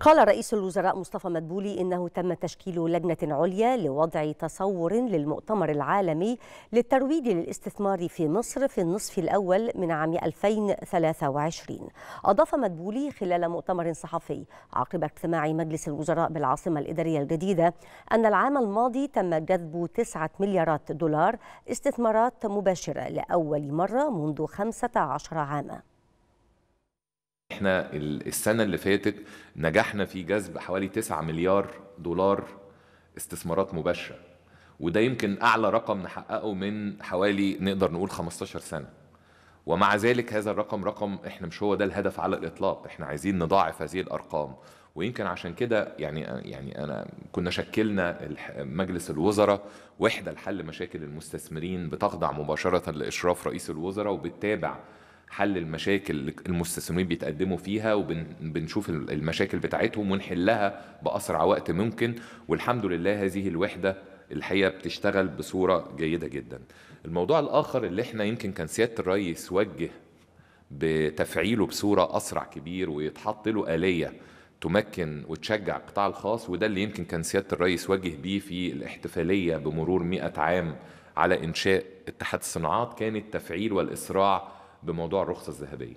قال رئيس الوزراء مصطفى مدبولي إنه تم تشكيل لجنة عليا لوضع تصور للمؤتمر العالمي للترويج للاستثمار في مصر في النصف الأول من عام 2023 أضاف مدبولي خلال مؤتمر صحفي عقب اجتماع مجلس الوزراء بالعاصمة الإدارية الجديدة أن العام الماضي تم جذب 9 مليارات دولار استثمارات مباشرة لأول مرة منذ 15 عاما احنا السنه اللي فاتت نجحنا في جذب حوالي 9 مليار دولار استثمارات مباشره وده يمكن اعلى رقم نحققه من حوالي نقدر نقول 15 سنه ومع ذلك هذا الرقم رقم احنا مش هو ده الهدف على الاطلاق احنا عايزين نضاعف هذه الارقام ويمكن عشان كده يعني يعني انا كنا شكلنا مجلس الوزراء وحده لحل مشاكل المستثمرين بتخضع مباشره لاشراف رئيس الوزراء وبتتابع حل المشاكل المستثمرين بيتقدموا فيها وبنشوف المشاكل بتاعتهم ونحلها بأسرع وقت ممكن والحمد لله هذه الوحدة الحقيقة بتشتغل بصورة جيدة جدا الموضوع الآخر اللي احنا يمكن كان سيادة الرئيس وجه بتفعيله بصورة أسرع كبير ويتحط له آلية تمكن وتشجع القطاع الخاص وده اللي يمكن كان سيادة الرئيس وجه بيه في الاحتفالية بمرور 100 عام على إنشاء اتحاد الصناعات كان التفعيل والإسراع بموضوع الرخصة الذهبية